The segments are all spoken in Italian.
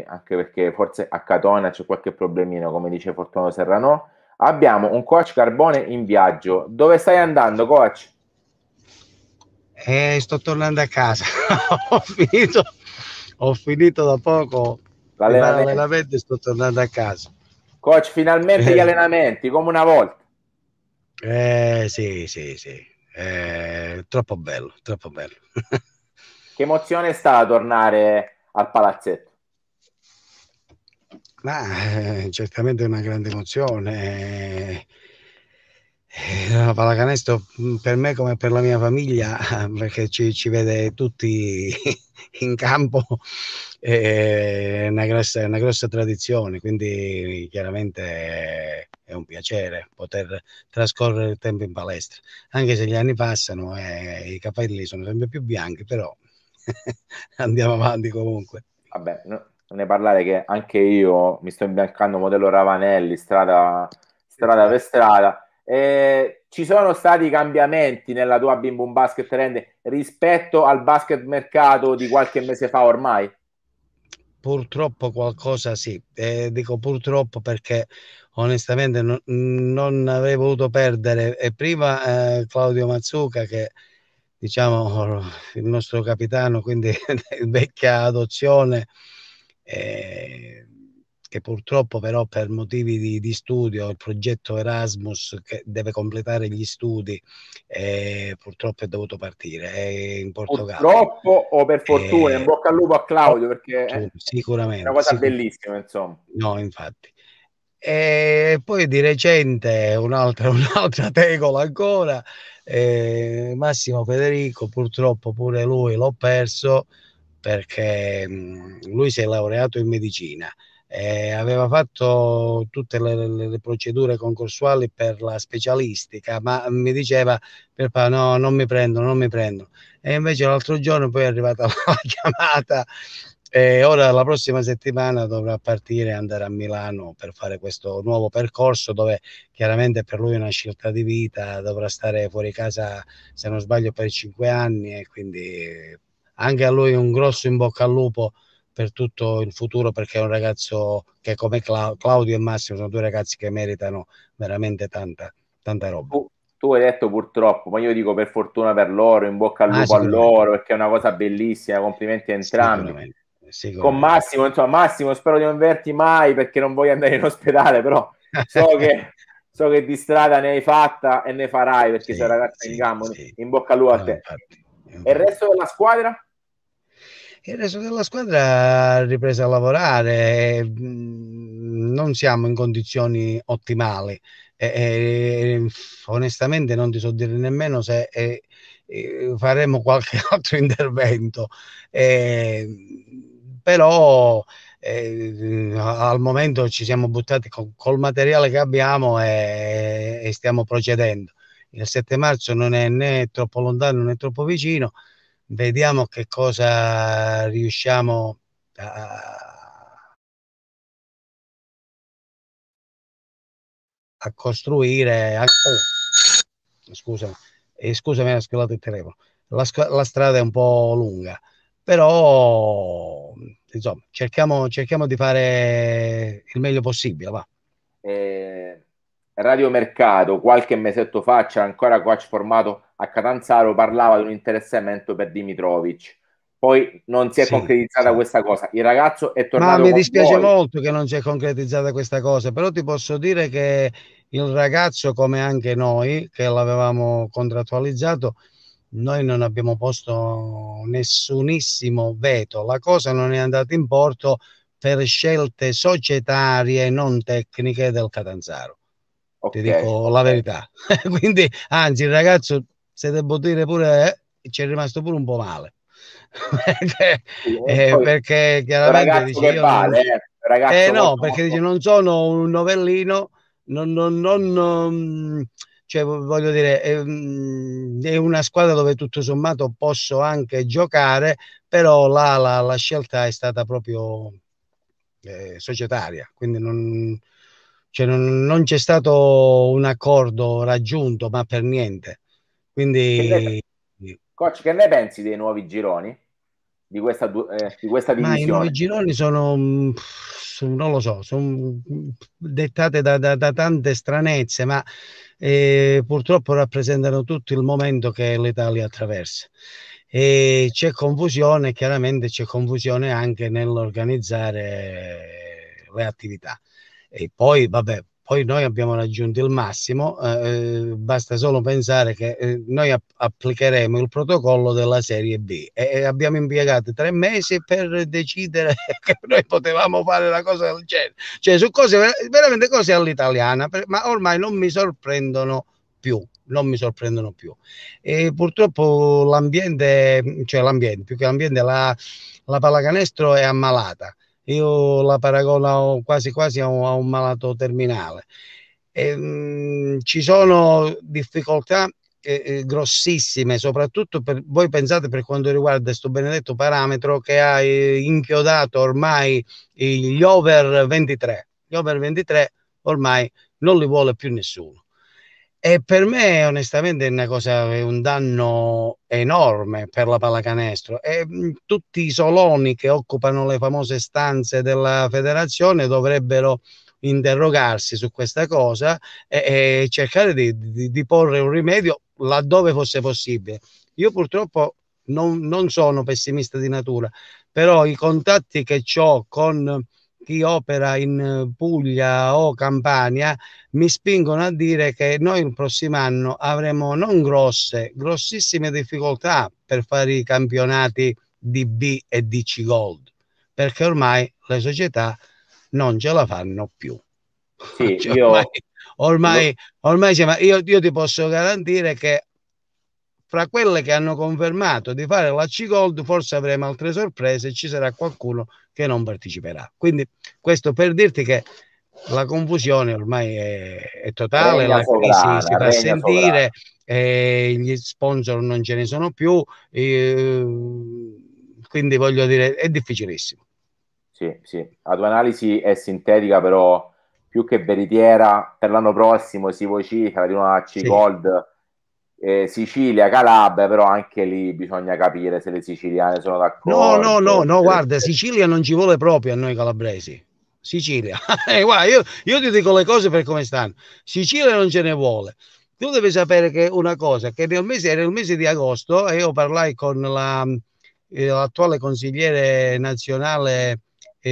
anche perché forse a Catona c'è qualche problemino, come dice Fortunato Serrano. Abbiamo un coach Carbone in viaggio. Dove stai andando, coach? Eh, sto tornando a casa. ho, finito, ho, finito, da poco l'allenamento. l'allenamento e sto tornando a casa. Coach, finalmente gli eh. allenamenti, come una volta. Eh, sì, sì, sì. Eh, troppo bello, troppo bello. che emozione sta a tornare al palazzetto? Ma eh, certamente è una grande emozione. Eh, la pallacanestro mm, per me come per la mia famiglia, perché ci, ci vede tutti in campo, eh, è una grossa, una grossa tradizione, quindi chiaramente è un piacere poter trascorrere il tempo in palestra, anche se gli anni passano e i capelli sono sempre più bianchi, però andiamo avanti comunque. Vabbè, no, ne parlare che anche io mi sto imbiancando modello Ravanelli strada, strada per certo. strada. Eh, ci sono stati cambiamenti nella tua Bim Bum Basket Trend rispetto al basket mercato di qualche mese fa ormai? Purtroppo qualcosa sì, eh, dico purtroppo perché onestamente non, non avrei voluto perdere e prima eh, Claudio Mazzuca che diciamo il nostro capitano, quindi vecchia adozione, eh, che purtroppo però per motivi di, di, studio, il progetto Erasmus che deve completare gli studi, eh, purtroppo è dovuto partire eh, in Portogallo. Purtroppo o per eh, fortuna, eh, in bocca al lupo a Claudio perché eh, tu, sicuramente, è una cosa sicuramente. bellissima insomma. No, infatti. E poi di recente un'altra, un'altra tegola ancora, Massimo Federico purtroppo pure lui l'ho perso, perché mhmm, lui si è laureato in medicina. Eh, aveva fatto tutte le, le, le, procedure concorsuali per la specialistica, ma mi diceva per pa, no, non mi prendono, non mi prendono. E invece l'altro giorno poi è arrivata la chiamata e ora la prossima settimana dovrà partire e andare a Milano per fare questo nuovo percorso dove chiaramente per lui è una scelta di vita, dovrà stare fuori casa se non sbaglio per cinque anni e quindi anche a lui un grosso in bocca al lupo per tutto il futuro perché è un ragazzo che come Cla- Claudio e Massimo sono due ragazzi che meritano veramente tanta, tanta roba. Tu, hai detto purtroppo, ma io dico per fortuna per loro, in bocca al ah, lupo ah, a loro perché è una cosa bellissima, complimenti a entrambi. Sicuramente, sicuramente. Con Massimo, insomma, Massimo spero di non averti mai perché non voglio andare in ospedale, però so che so che di strada ne hai fatta e ne farai perché sì, sei ragazzo sì, in gambo. Sì. In bocca al lupo a te. Infatti, infatti. E il resto della squadra? Il resto della squadra ha ripreso a lavorare, mm, non siamo in condizioni ottimali. E, onestamente non ti so dire nemmeno se e, eh, e eh, faremo qualche altro intervento. però eh, al momento ci siamo buttati col, col materiale che abbiamo e, e, stiamo procedendo. Il 7 marzo non è né troppo lontano né troppo vicino, vediamo che cosa riusciamo a, a costruire. oh, scusami, eh, scusami, ho schivato il telefono. La, la, strada è un po' lunga, però insomma, cerchiamo, cerchiamo di fare il meglio possibile. Va. Eh, Radio Mercato, qualche mesetto fa, c'è ancora coach formato a Catanzaro parlava di un interessamento per Dimitrovic. Poi non si è sì, concretizzata sì. questa cosa. Il ragazzo è tornato. Ma mi dispiace voi. molto che non si è concretizzata questa cosa, però ti posso dire che il ragazzo, come anche noi, che l'avevamo contrattualizzato, noi non abbiamo posto nessunissimo veto. La cosa non è andata in porto per scelte societarie, non tecniche del Catanzaro. Okay. Ti dico la verità. Quindi, anzi, il ragazzo se devo dire pure, eh, ci è rimasto pure un po' male. Eh, perché, eh, perché chiaramente dice, io vale, non... eh, eh no, perché dice non sono un novellino, non, non, non cioè, voglio dire, ehm, è, una squadra dove tutto sommato posso anche giocare, però là la, la scelta è stata proprio eh, societaria, quindi non, cioè non, non, c'è stato un accordo raggiunto, ma per niente. Quindi... Coach, che ne pensi dei nuovi gironi? Di questa, eh, di questa divisione? i nuovi gironi sono mm, non lo so, sono mm, dettate da, da, da tante stranezze, ma eh, purtroppo rappresentano tutto il momento che l'Italia attraversa. E c'è confusione, chiaramente c'è confusione anche nell'organizzare le attività. E poi, vabbè, poi noi abbiamo raggiunto il massimo, eh, eh, basta solo pensare che eh, noi app- applicheremo il protocollo della serie B e abbiamo impiegato tre mesi per decidere che noi potevamo fare una cosa del genere, cioè su cose veramente cose all'italiana, per, ma ormai non mi sorprendono più non mi sorprendono più. E purtroppo l'ambiente, cioè l'ambiente, più che l'ambiente, la, la pallacanestro è ammalata io la paragono quasi quasi a un, a un malato terminale. E, ehm, mh, ci sono difficoltà eh, eh, grossissime, soprattutto per voi pensate per quanto riguarda questo benedetto parametro che ha eh, inchiodato ormai gli over 23. Gli over 23 ormai non li vuole più nessuno. E per me, onestamente, è una cosa, è un danno enorme per la pallacanestro. E mhmm, tutti i soloni che occupano le famose stanze della federazione dovrebbero interrogarsi su questa cosa e, e cercare di, di, di, porre un rimedio laddove fosse possibile. Io purtroppo non, non sono pessimista di natura, però i contatti che ho con chi opera in eh, Puglia o Campania mi spingono a dire che noi il prossimo anno avremo non grosse, grossissime difficoltà per fare i campionati di B e di C Gold, perché ormai le società non ce la fanno più. Sì, cioè, io... ormai, ormai, ormai io, io ti posso garantire che fra quelle che hanno confermato di fare la C-Gold, forse avremo altre sorprese e ci sarà qualcuno che non parteciperà. Quindi questo per dirti che la confusione ormai è, è totale, regna la sovrana, crisi si fa sentire, eh, gli sponsor non ce ne sono più, eh, quindi voglio dire è difficilissimo. Sì, sì, la tua analisi è sintetica però più che veritiera, per l'anno prossimo si vocifera di una C-Gold. Sì eh, Sicilia, Calabria, però anche lì bisogna capire se le siciliane sono d'accordo. No, no, no, no guarda, Sicilia non ci vuole proprio a noi calabresi. Sicilia, eh, guarda, io, io, ti dico le cose per come stanno. Sicilia non ce ne vuole. Tu devi sapere che una cosa, che nel mese, era il mese di agosto e io parlai con la, eh, l'attuale consigliere nazionale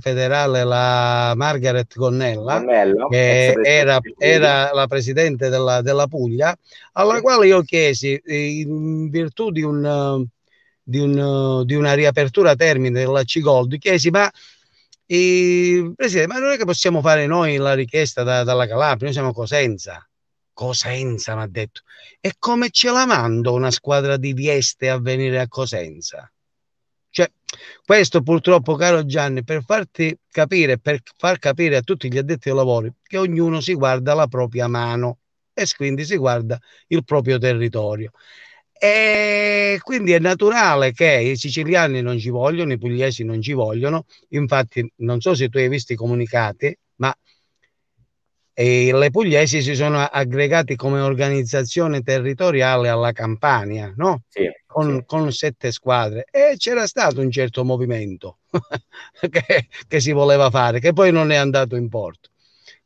federale la Margaret Gonnella, Gonnello, che era, era, la presidente della, della Puglia, alla sì. quale io chiesi, eh, in virtù di, un, di, un, di una riapertura termine della Cigold, chiesi ma e, Presidente, ma non è che possiamo fare noi la richiesta da, dalla Calabria, noi siamo Cosenza. Cosenza mi ha detto. E come ce la mando una squadra di Vieste a venire a Cosenza? Questo purtroppo, caro Gianni, per farti capire, per far capire a tutti gli addetti ai lavori che ognuno si guarda la propria mano e quindi si guarda il proprio territorio. E quindi è naturale che i siciliani non ci vogliono, i pugliesi non ci vogliono. Infatti, non so se tu hai visto i comunicati, ma e le pugliesi si sono aggregati come organizzazione territoriale alla Campania, no? Sì, con, sì. con, sette squadre e c'era stato un certo movimento che, che, si voleva fare, che poi non è andato in porto.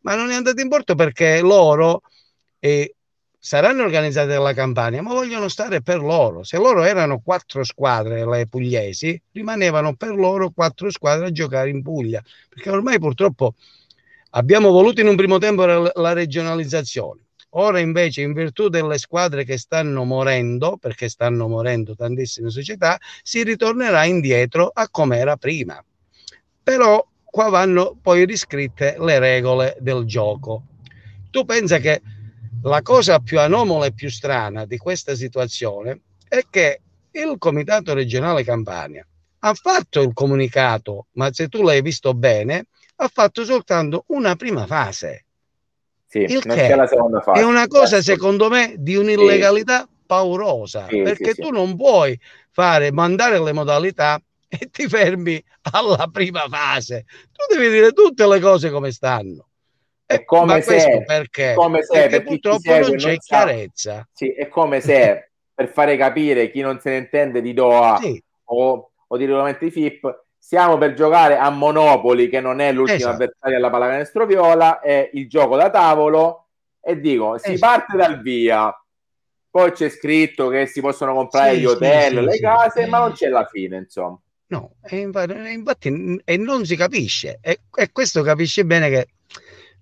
Ma non è andato in porto perché loro eh, saranno organizzate dalla Campania, ma vogliono stare per loro. Se loro erano quattro squadre, le pugliesi, rimanevano per loro quattro squadre a giocare in Puglia, perché ormai purtroppo Abbiamo voluto in un primo tempo la regionalizzazione. Ora invece, in virtù delle squadre che stanno morendo, perché stanno morendo tantissime società, si ritornerà indietro a come era prima. Però qua vanno poi riscritte le regole del gioco. Tu pensa che la cosa più anomala e più strana di questa situazione è che il Comitato regionale Campania ha fatto il comunicato, ma se tu l'hai visto bene, ha fatto soltanto una prima fase. Sì, il non c'è la seconda fase. È una cosa, ecco. secondo me, di un'illegalità sì. paurosa, sì, perché tu non puoi fare, mandare le modalità e ti fermi alla prima fase. Tu devi dire tutte le cose come stanno. E eh, come se, perché? Come se, perché per purtroppo segue, non c'è non chiarezza. Sì, è come se eh. per fare capire chi non se ne intende di DOA o, o di regolamenti FIP siamo per giocare a Monopoli, che non è l'ultimo esatto. avversario della pallacanestro viola, è il gioco da tavolo. E dico, esatto. si parte dal via, poi c'è scritto che si possono comprare sì, gli hotel, sì, le sì, case, ma non c'è la fine, insomma. No, e infatti, e non si capisce, e, e questo capisce bene che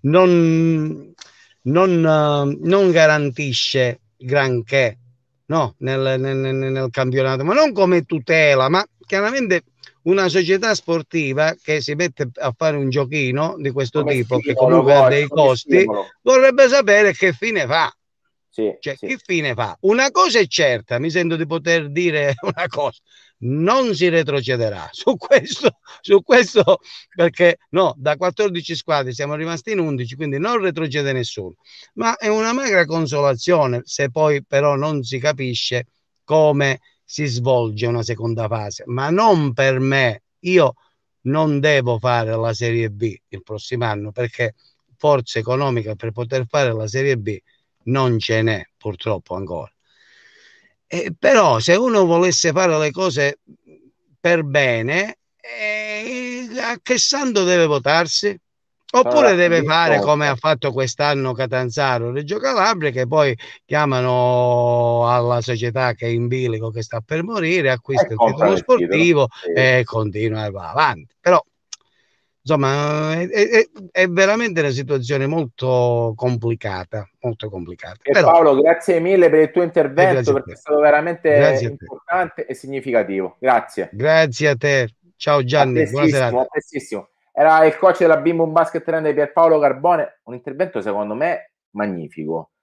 non, non, eh, non garantisce granché no? nel, nel, nel campionato, ma non come tutela, ma chiaramente una società sportiva che si mette a fare un giochino di questo come tipo, che comunque ha dei eh, costi, stimolo. vorrebbe sapere che fine fa. Sì, cioè, sì. che fine fa? Una cosa è certa, mi sento di poter dire una cosa, non si retrocederà. Su questo, su questo perché no, da 14 squadre siamo rimasti in 11, quindi non retrocede nessuno. Ma è una magra consolazione se poi però non si capisce come si svolge una seconda fase, ma non per me. Io non devo fare la Serie B il prossimo anno perché forza economica per poter fare la Serie B non ce n'è purtroppo ancora. Eh, però se uno volesse fare le cose per bene, eh, a che santo deve votarsi? Oppure deve fare come ha fatto quest'anno Catanzaro, Reggio Calabria, che poi chiamano alla società che è in bilico, che sta per morire, acquista il ecco, titolo sportivo e continua e va avanti. Però, insomma, è, è, è, veramente una situazione molto complicata, molto complicata. Però, Paolo, grazie mille per il tuo intervento, perché è stato veramente grazie importante e significativo. Grazie. Grazie a te. Ciao Gianni, buonasera era il coach della Bimbo Basket Trend Pierpaolo Carbone, un intervento secondo me magnifico.